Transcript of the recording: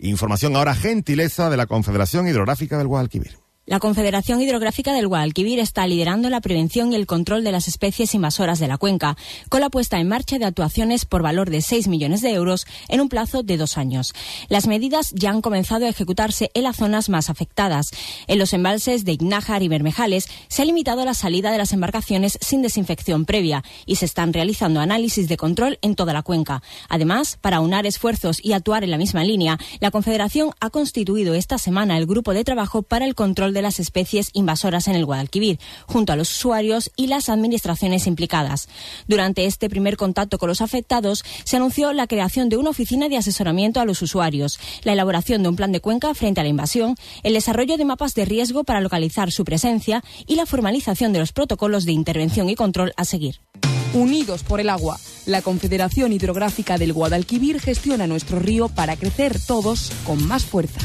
Información ahora gentileza de la Confederación Hidrográfica del Guadalquivir. La Confederación Hidrográfica del Guadalquivir está liderando la prevención y el control de las especies invasoras de la cuenca, con la puesta en marcha de actuaciones por valor de 6 millones de euros en un plazo de dos años. Las medidas ya han comenzado a ejecutarse en las zonas más afectadas. En los embalses de Ignájar y Bermejales se ha limitado la salida de las embarcaciones sin desinfección previa y se están realizando análisis de control en toda la cuenca. Además, para aunar esfuerzos y actuar en la misma línea, la Confederación ha constituido esta semana el Grupo de Trabajo para el Control de de las especies invasoras en el Guadalquivir, junto a los usuarios y las administraciones implicadas. Durante este primer contacto con los afectados, se anunció la creación de una oficina de asesoramiento a los usuarios, la elaboración de un plan de cuenca frente a la invasión, el desarrollo de mapas de riesgo para localizar su presencia y la formalización de los protocolos de intervención y control a seguir. Unidos por el agua, la Confederación Hidrográfica del Guadalquivir gestiona nuestro río para crecer todos con más fuerza.